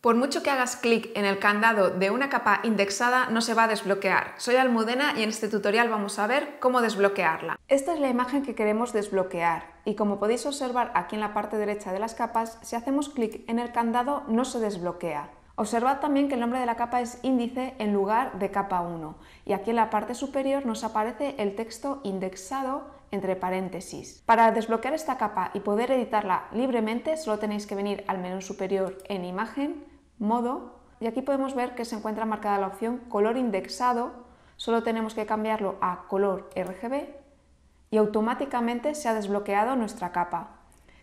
Por mucho que hagas clic en el candado de una capa indexada, no se va a desbloquear. Soy Almudena y en este tutorial vamos a ver cómo desbloquearla. Esta es la imagen que queremos desbloquear y como podéis observar aquí en la parte derecha de las capas, si hacemos clic en el candado no se desbloquea. Observad también que el nombre de la capa es índice en lugar de capa 1 y aquí en la parte superior nos aparece el texto indexado entre paréntesis. Para desbloquear esta capa y poder editarla libremente solo tenéis que venir al menú superior en imagen modo, y aquí podemos ver que se encuentra marcada la opción color indexado, solo tenemos que cambiarlo a color RGB y automáticamente se ha desbloqueado nuestra capa.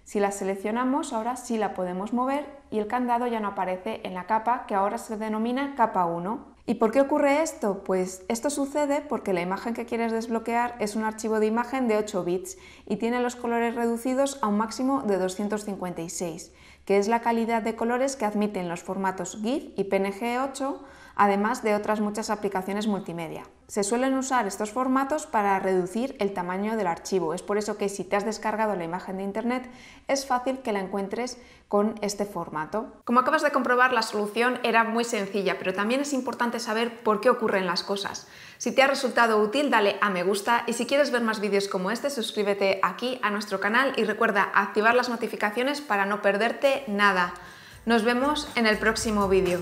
Si la seleccionamos, ahora sí la podemos mover y el candado ya no aparece en la capa que ahora se denomina capa 1. ¿Y por qué ocurre esto? Pues esto sucede porque la imagen que quieres desbloquear es un archivo de imagen de 8 bits y tiene los colores reducidos a un máximo de 256, que es la calidad de colores que admiten los formatos GIF y PNG 8, además de otras muchas aplicaciones multimedia se suelen usar estos formatos para reducir el tamaño del archivo. Es por eso que si te has descargado la imagen de Internet es fácil que la encuentres con este formato. Como acabas de comprobar, la solución era muy sencilla, pero también es importante saber por qué ocurren las cosas. Si te ha resultado útil, dale a me gusta y si quieres ver más vídeos como este, suscríbete aquí a nuestro canal y recuerda activar las notificaciones para no perderte nada. Nos vemos en el próximo vídeo.